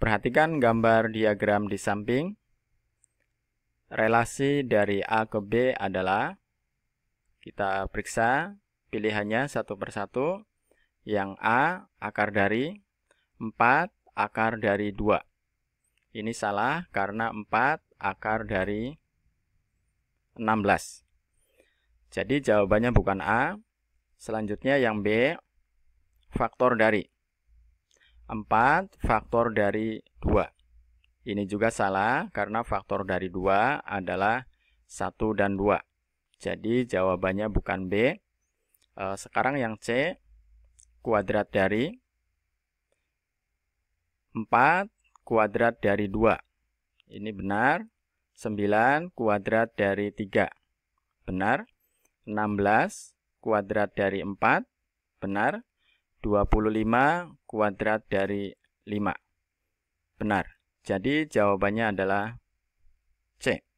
Perhatikan gambar diagram di samping. Relasi dari A ke B adalah kita periksa pilihannya satu persatu. Yang A akar dari 4 akar dari 2. Ini salah karena 4 akar dari 16. Jadi jawabannya bukan A. Selanjutnya yang B faktor dari 4 faktor dari 2. Ini juga salah karena faktor dari 2 adalah 1 dan 2. Jadi jawabannya bukan B. E, sekarang yang C, kuadrat dari 4 kuadrat dari 2. Ini benar. 9 kuadrat dari 3. Benar. 16 kuadrat dari 4. Benar. 25 kuadrat dari 5. Benar. Jadi jawabannya adalah C.